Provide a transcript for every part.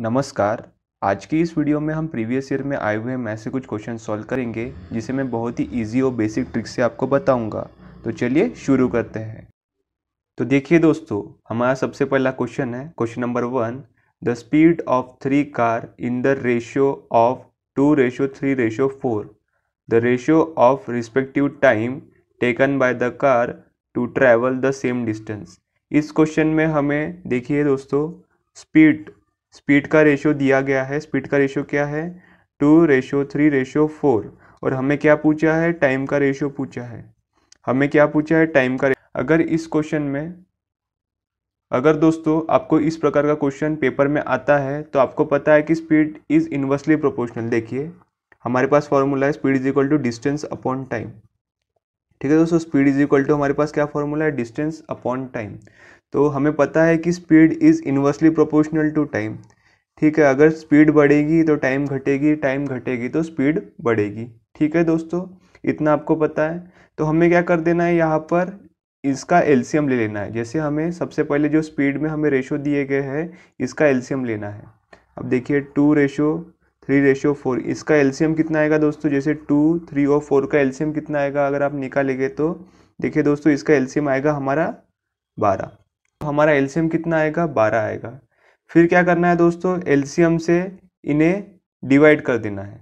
नमस्कार आज की इस वीडियो में हम प्रीवियस ईयर में आए हुए हैं से कुछ क्वेश्चन सॉल्व करेंगे जिसे मैं बहुत ही इजी और बेसिक ट्रिक से आपको बताऊंगा तो चलिए शुरू करते हैं तो देखिए दोस्तों हमारा सबसे पहला क्वेश्चन है question number one the speed of three car in the ratio of two ratio three ratio four the ratio of respective time taken by the car to travel the same distance इस question में हमें देखिए दोस्तों speed speed का ratio दिया गया है speed का रेशो क्या है two ratio three ratio four और हमें क्या पूछा है टाइम का रेशो पूछा है हमें क्या पूछा है टाइम का अगर इस क्वेश्चन में अगर दोस्तों आपको इस प्रकार का क्वेश्चन पेपर में आता है तो आपको पता है कि स्पीड इज़ इन्वर्सली प्रोपोर्शनल देखिए हमारे पास फॉर्मूला है speed is equal to distance upon time ठीक है दोस्तों स्पीड इज इक्वल टू हमारे पास क्या फॉर्मूला है डिस्टेंस अपॉन टाइम तो हमें पता है कि speed is inversely proportional to time ठीक है अगर स्पीड बढ़ेगी तो टाइम घटेगी टाइम घटेगी तो स्पीड बढ़ेगी ठीक है दोस्तों इतना आपको पता है तो हमें क्या कर देना है यहाँ पर इसका एल्शियम ले लेना है जैसे हमें सबसे पहले जो स्पीड में हमें रेशो दिए गए हैं इसका एल्शियम लेना है अब देखिए two ratio three ratio four इसका एल्शियम कितना आएगा दोस्तों जैसे टू थ्री और फोर का एल्शियम कितना आएगा अगर आप निकालेंगे तो देखिए दोस्तों इसका एल्शियम आएगा हमारा बारह तो हमारा एलसीएम कितना आएगा बारह आएगा फिर क्या करना है दोस्तों एलसीएम से इन्हें डिवाइड कर देना है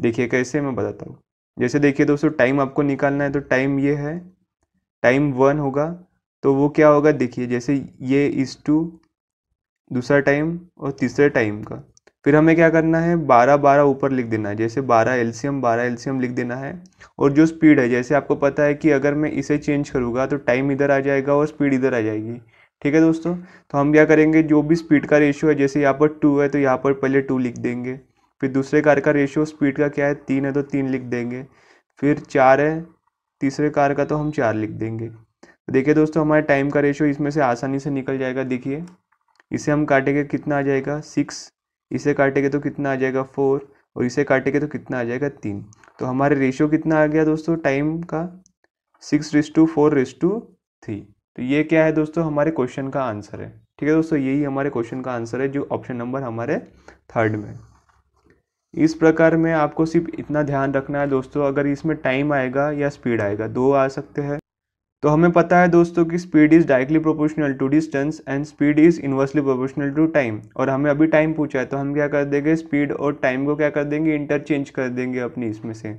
देखिए कैसे मैं बताता हूँ जैसे देखिए दोस्तों टाइम आपको निकालना है तो टाइम ये है टाइम वन होगा तो वो क्या होगा देखिए जैसे ये इस टू दूसरा टाइम और तीसरे टाइम का फिर हमें क्या करना है बारह बारह ऊपर लिख देना है जैसे बारह एलसीएम बारह एलसीएम लिख देना है और जो स्पीड है जैसे आपको पता है कि अगर मैं इसे चेंज करूँगा तो टाइम इधर आ जाएगा और स्पीड इधर आ जाएगी ठीक है दोस्तों तो हम क्या करेंगे जो भी स्पीड का रेशियो है जैसे यहाँ पर टू है तो यहाँ पर पहले टू लिख देंगे फिर दूसरे कार का रेशियो स्पीड का क्या है तीन है तो तीन लिख देंगे फिर चार है तीसरे कार का तो हम चार लिख देंगे तो देखिए दोस्तों हमारे टाइम का रेशियो इसमें से आसानी से निकल जाएगा देखिए इसे हम काटेंगे कितना आ जाएगा सिक्स इसे काटेंगे तो कितना आ जाएगा फोर और इसे काटेंगे तो कितना आ जाएगा तीन तो हमारे रेशियो कितना आ गया दोस्तों टाइम का six is to four is to three तो ये क्या है दोस्तों हमारे क्वेश्चन का आंसर है ठीक है दोस्तों यही हमारे क्वेश्चन का आंसर है जो ऑप्शन नंबर हमारे थर्ड में इस प्रकार में आपको सिर्फ इतना ध्यान रखना है दोस्तों अगर इसमें टाइम आएगा या स्पीड आएगा दो आ सकते हैं तो हमें पता है दोस्तों कि speed is directly proportional to distance and speed is inversely proportional to time और हमें अभी टाइम पूछा है तो हम क्या कर देंगे स्पीड और टाइम को क्या कर देंगे इंटरचेंज कर देंगे अपनी इसमें से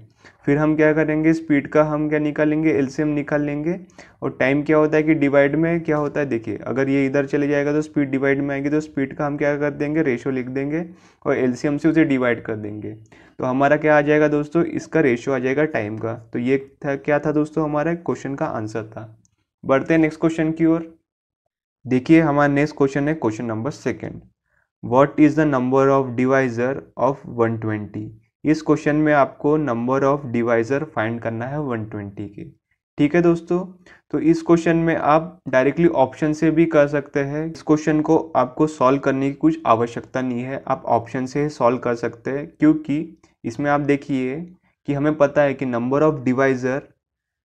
फिर हम क्या करेंगे स्पीड का हम क्या निकालेंगे एलसीएम निकाल लेंगे और टाइम क्या होता है कि डिवाइड में क्या होता है देखिए अगर ये इधर चले जाएगा तो स्पीड डिवाइड में आएगी तो स्पीड का हम क्या कर देंगे रेशो लिख देंगे और एलसीएम से उसे डिवाइड कर देंगे तो हमारा क्या आ जाएगा दोस्तों इसका रेशो आ जाएगा टाइम का तो ये था क्या था दोस्तों हमारा क्वेश्चन का आंसर था बढ़ते हैं नेक्स्ट क्वेश्चन की ओर देखिए हमारा नेक्स्ट क्वेश्चन है question number second what is the number of divisor of one twenty इस क्वेश्चन में आपको नंबर ऑफ डिवाइजर फाइंड करना है 120 के ठीक है दोस्तों तो इस क्वेश्चन में आप डायरेक्टली ऑप्शन से भी कर सकते हैं इस क्वेश्चन को आपको सॉल्व करने की कुछ आवश्यकता नहीं है आप ऑप्शन से सॉल्व कर सकते हैं क्योंकि इसमें आप देखिए कि हमें पता है कि नंबर ऑफ डिवाइज़र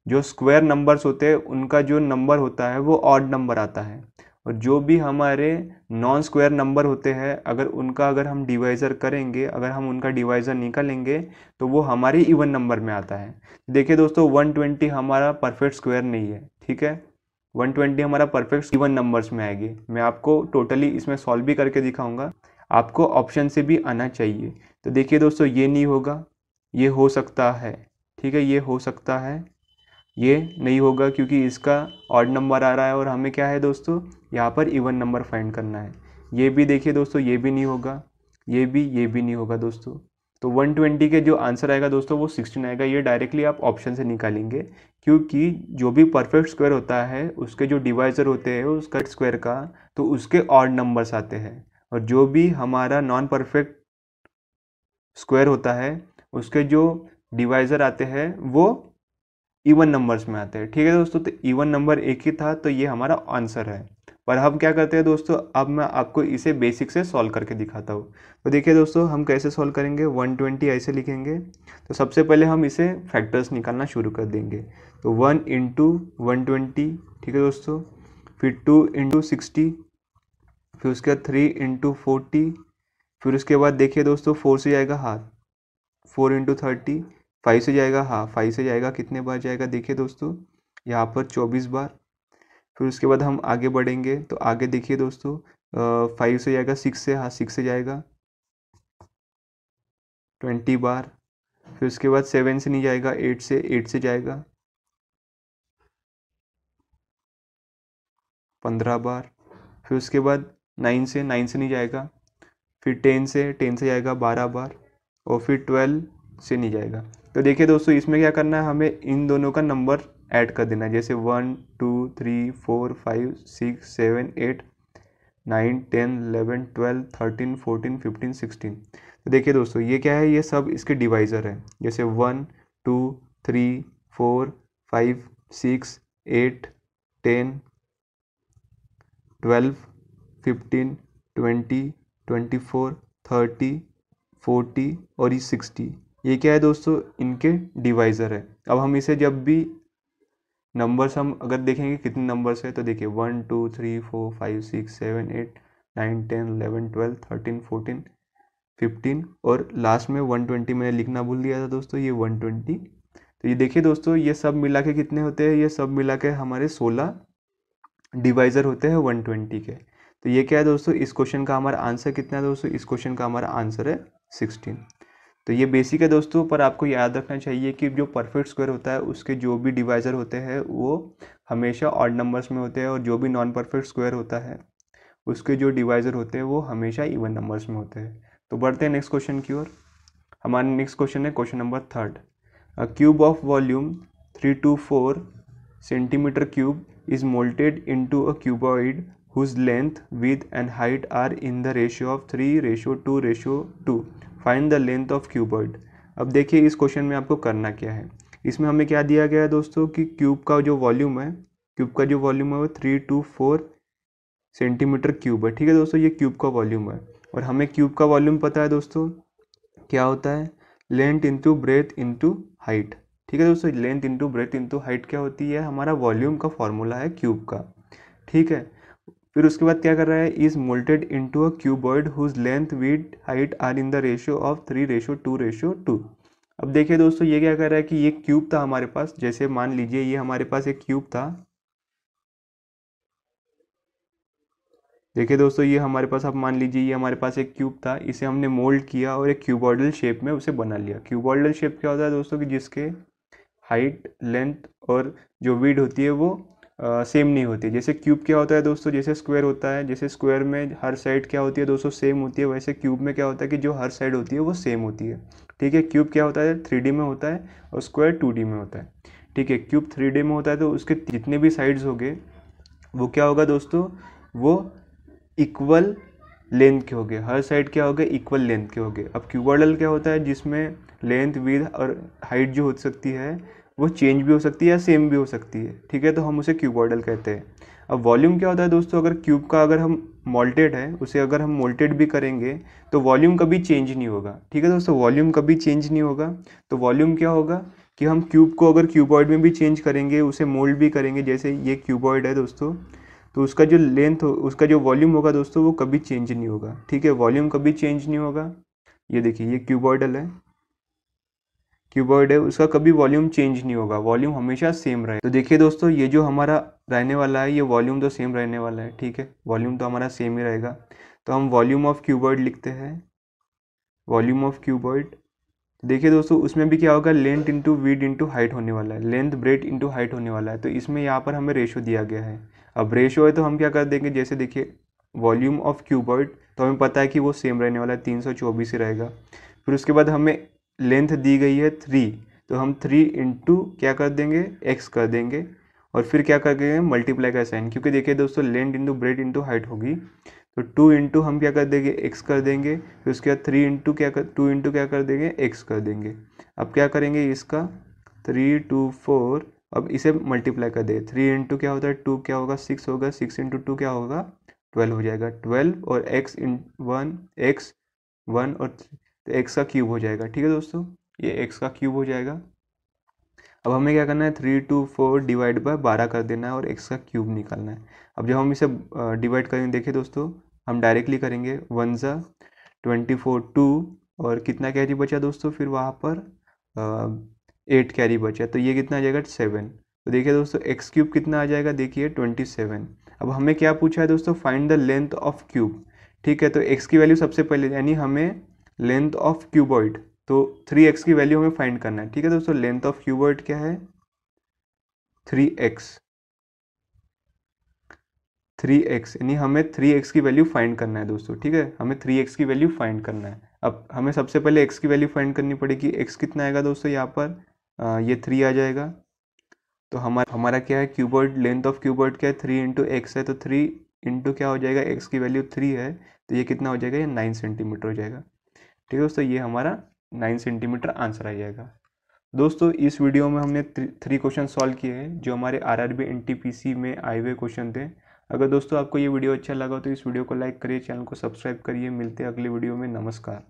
जो स्क्वायर नंबर्स होते हैं उनका जो नंबर होता है वो ऑड नंबर आता है और जो भी हमारे नॉन स्क्वायर नंबर होते हैं अगर उनका अगर हम डिवाइज़र करेंगे अगर हम उनका डिवाइज़र निकालेंगे तो वो हमारे इवन नंबर में आता है देखिए दोस्तों 120 हमारा परफेक्ट स्क्वायर नहीं है ठीक है 120 हमारा परफेक्ट इवन नंबर्स में आएगी मैं आपको टोटली इसमें सॉल्व भी करके दिखाऊँगा आपको ऑप्शन से भी आना चाहिए तो देखिए दोस्तों ये नहीं होगा ये हो सकता है ठीक है ये हो सकता है ये नहीं होगा क्योंकि इसका ऑड नंबर आ रहा है और हमें क्या है दोस्तों यहाँ पर इवन नंबर फाइंड करना है ये भी देखिए दोस्तों ये भी नहीं होगा ये भी ये भी नहीं होगा दोस्तों तो 120 के जो आंसर आएगा दोस्तों वो 16 आएगा ये डायरेक्टली आप ऑप्शन से निकालेंगे क्योंकि जो भी परफेक्ट स्क्वायर होता है उसके जो डिवाइजर होते हैं उसका स्क्वायर का तो उसके ऑड नंबर्स आते हैं और जो भी हमारा नॉन परफेक्ट स्क्वायर होता है उसके जो डिवाइजर आते हैं वो इवन नंबर्स में आते हैं ठीक है दोस्तों तो इवन नंबर एक ही था तो ये हमारा आंसर है पर हम क्या करते हैं दोस्तों अब मैं आपको इसे बेसिक से सॉल्व करके दिखाता हूँ तो देखिए दोस्तों हम कैसे सॉल्व करेंगे 120 ऐसे लिखेंगे तो सबसे पहले हम इसे फैक्टर्स निकालना शुरू कर देंगे तो 1 इंटू वन ठीक है दोस्तों फिर 2 इंटू सिक्सटी फिर उसके बाद थ्री इंटू फोर्टी फिर उसके बाद देखिए दोस्तों फोर से जाएगा हाथ फोर इंटू थर्टी फाइव से जाएगा हाँ फाइव से जाएगा कितने बार जाएगा देखिए दोस्तों यहाँ पर चौबीस बार फिर उसके बाद हम आगे बढ़ेंगे तो आगे देखिए दोस्तों फाइव से जाएगा सिक्स से हाँ सिक्स से जाएगा ट्वेंटी बार फिर उसके बाद सेवन से नहीं जाएगा एट से एट से जाएगा पंद्रह बार फिर उसके बाद नाइन से नाइन से नहीं जाएगा फिर टेन से टेन से जाएगा बारह बार और फिर ट्वेल्व से नहीं जाएगा तो देखिए दोस्तों इसमें क्या करना है हमें इन दोनों का नंबर ऐड कर देना है जैसे one two three four five six seven eight nine ten eleven twelve thirteen fourteen fifteen sixteen तो देखिए दोस्तों ये क्या है ये सब इसके डिवाइज़र हैं जैसे one two three four five six eight ten twelve fifteen twenty twenty four thirty forty और ये सिक्सटी ये क्या है दोस्तों इनके डिवाइज़र है अब हम इसे जब भी नंबर्स हम अगर देखेंगे कितने नंबर्स है तो देखिए one two three four five six seven eight nine ten eleven twelve thirteen fourteen fifteen और लास्ट में वन ट्वेंटी मैंने लिखना भूल दिया था दोस्तों ये वन ट्वेंटी तो ये देखिए दोस्तों ये सब मिला के कितने होते हैं ये सब मिला के हमारे सोलह डिवाइज़र होते हैं वन ट्वेंटी के तो ये क्या है दोस्तों इस क्वेश्चन का हमारा आंसर कितना है दोस्तों इस क्वेश्चन का हमारा आंसर है सिक्सटीन तो ये बेसिक है दोस्तों पर आपको याद रखना चाहिए कि जो परफेक्ट स्क्वायर होता है उसके जो भी डिवाइज़र होते हैं वो हमेशा ऑड नंबर्स में होते हैं और जो भी नॉन परफेक्ट स्क्वायर होता है उसके जो डिवाइज़र होते हैं वो हमेशा इवन नंबर्स में होते हैं तो बढ़ते हैं नेक्स्ट क्वेश्चन की ओर हमारा नेक्स्ट क्वेश्चन है question number third a cube of volume three two four centimetre cube is moulded into a cuboid whose length width and height are in the ratio of three ratio two ratio two find the length of cuboid अब देखिए इस question में आपको करना क्या है इसमें हमें क्या दिया गया है दोस्तों कि क्यूब का जो वॉल्यूम है क्यूब का जो वॉल्यूम है वो three two four centimetre cube है ठीक है दोस्तों ये क्यूब का वॉल्यूम है और हमें क्यूब का वॉल्यूम पता है दोस्तों क्या होता है length into breadth into height ठीक है दोस्तों length into breadth into height क्या होती है हमारा वॉल्यूम का फॉर्मूला है क्यूब का ठीक है फिर उसके बाद क्या कर रहा है is moulded into a cuboid whose length with height are in the ratio of three ratio two ratio two अब देखिए दोस्तों ये क्या कर रहा है कि ये क्यूब था हमारे पास जैसे मान लीजिए ये हमारे पास एक क्यूब था देखिए दोस्तों ये हमारे पास आप मान लीजिए ये हमारे पास एक क्यूब था इसे हमने मोल्ड किया और एक क्यूबॉइडल शेप में उसे बना लिया क्यूबॉइडल शेप क्या होता है दोस्तों कि जिसके हाइट लेंथ और जो वीड होती है वो सेम नहीं होती जैसे क्यूब क्या होता है दोस्तों जैसे स्क्वायर होता है जैसे स्क्वायर में हर साइड क्या होती है दोस्तों सेम होती है वैसे क्यूब में क्या होता है कि जो हर साइड होती है वो सेम होती है ठीक है क्यूब क्या होता है थ्री में होता है और स्क्वायर टू में होता है ठीक है क्यूब थ्री में होता है तो उसके जितने भी साइड्स हो गए वो क्या होगा दोस्तों वो इक्वल लेंथ के हो गए हर साइड क्या हो गए इक्वल लेंथ के हो गए अब क्यूबाडल क्या होता है जिसमें लेंथ विद और हाइट जो हो सकती है वो चेंज भी हो सकती है या सेम भी हो सकती है ठीक है तो हम उसे क्यूबॉइडल कहते हैं अब वॉल्यूम क्या होता है दोस्तों अगर क्यूब का अगर हम मोल्टेड है उसे अगर हम मोल्टेड भी करेंगे तो वॉल्यूम कभी चेंज नहीं होगा ठीक है दोस्तों वॉल्यूम कभी चेंज नहीं होगा तो वॉल्यूम क्या होगा कि हम क्यूब को अगर क्यूबॉइड में भी चेंज करेंगे उसे मोल्ड भी करेंगे जैसे ये क्यूबॉइड है दोस्तों तो उसका जो लेंथ हो उसका जो वॉल्यूम होगा दोस्तों वो कभी चेंज नहीं होगा ठीक है वॉल्यूम कभी चेंज नहीं होगा ये देखिए ये क्यूबॉइडल है कीबोर्ड है उसका कभी वॉल्यूम चेंज नहीं होगा वॉल्यूम हमेशा सेम रहे तो देखिए दोस्तों ये जो हमारा रहने वाला है ये वॉल्यूम तो सेम रहने वाला है ठीक है वॉल्यूम तो हमारा सेम ही रहेगा तो हम वॉल्यूम ऑफ क्यूबर्ड लिखते हैं वॉल्यूम ऑफ क्यूबर्ड देखिए दोस्तों उसमें भी क्या होगा length into width into height होने वाला है लेंथ ब्रेड इंटू हाइट होने वाला है तो इसमें यहाँ पर हमें रेशो दिया गया है अब रेशो है तो हम क्या कर देंगे जैसे देखिए वॉल्यूम ऑफ क्यूबर्ड तो हमें पता है कि वो सेम रहने वाला है तीन सौ चौबीस ही रहेगा फिर उसके बाद हमें लेंथ दी गई है थ्री तो हम थ्री इंटू क्या कर देंगे एक्स कर देंगे और फिर क्या कर देंगे मल्टीप्लाई का साइन क्योंकि देखिए दोस्तों length into breadth into height होगी तो टू इंटू हम क्या कर देंगे एक्स कर देंगे फिर उसके बाद थ्री इंटू क्या कर टू इंटू क्या कर देंगे एक्स कर देंगे अब क्या करेंगे इसका थ्री टू फोर अब इसे मल्टीप्लाई कर देंगे थ्री इंटू क्या होता है टू क्या होगा सिक्स होगा सिक्स इंटू टू क्या होगा ट्वेल्व हो जाएगा ट्वेल्व और x in one x one और थ्री तो एक्स का क्यूब हो जाएगा ठीक है दोस्तों ये एक्स का क्यूब हो जाएगा अब हमें क्या करना है three two four divide by बारह कर देना है और एक्स का क्यूब निकालना है अब जब हम इसे डिवाइड करेंगे देखिए दोस्तों हम डायरेक्टली करेंगे वन ज़ा ट्वेंटी फोर टू और कितना कैरी बचा दोस्तों फिर वहाँ पर एट कैरी बचा तो ये कितना आ जाएगा सेवन तो देखिए दोस्तों एक्स क्यूब कितना आ जाएगा देखिए ट्वेंटी सेवन अब हमें क्या पूछा है दोस्तों find the length of cube ठीक है तो एक्स की वैल्यू सबसे पहले यानी हमें लेंथ ऑफ क्यूबॉइड तो थ्री एक्स की वैल्यू हमें फाइंड करना है ठीक है दोस्तों लेंथ ऑफ क्यूबॉइड क्या है थ्री एक्स थ्री एक्स यानी हमें थ्री एक्स की वैल्यू फाइंड करना है दोस्तों ठीक है हमें थ्री एक्स की वैल्यू फाइंड करना है अब हमें सबसे पहले एक्स की वैल्यू फाइंड करनी पड़ेगी एक्स कितना आएगा दोस्तों यहाँ पर आ, ये थ्री आ जाएगा तो हमारा हमारा क्या है क्यूबर्ड लेंथ ऑफ क्यूबर्ड क्या है थ्री इंटू एक्स है तो थ्री इंटू क्या हो जाएगा एक्स की वैल्यू थ्री है तो ये कितना हो जाएगा ये नाइन सेंटीमीटर हो जाएगा ठीक है दोस्तों ये हमारा नाइन सेंटीमीटर आंसर आ जाएगा दोस्तों इस वीडियो में हमने थ्री क्वेश्चन सॉल्व किए हैं जो हमारे आर आर बी में आए हुए क्वेश्चन थे अगर दोस्तों आपको ये वीडियो अच्छा लगा तो इस वीडियो को लाइक करिए चैनल को सब्सक्राइब करिए मिलते हैं अगले वीडियो में नमस्कार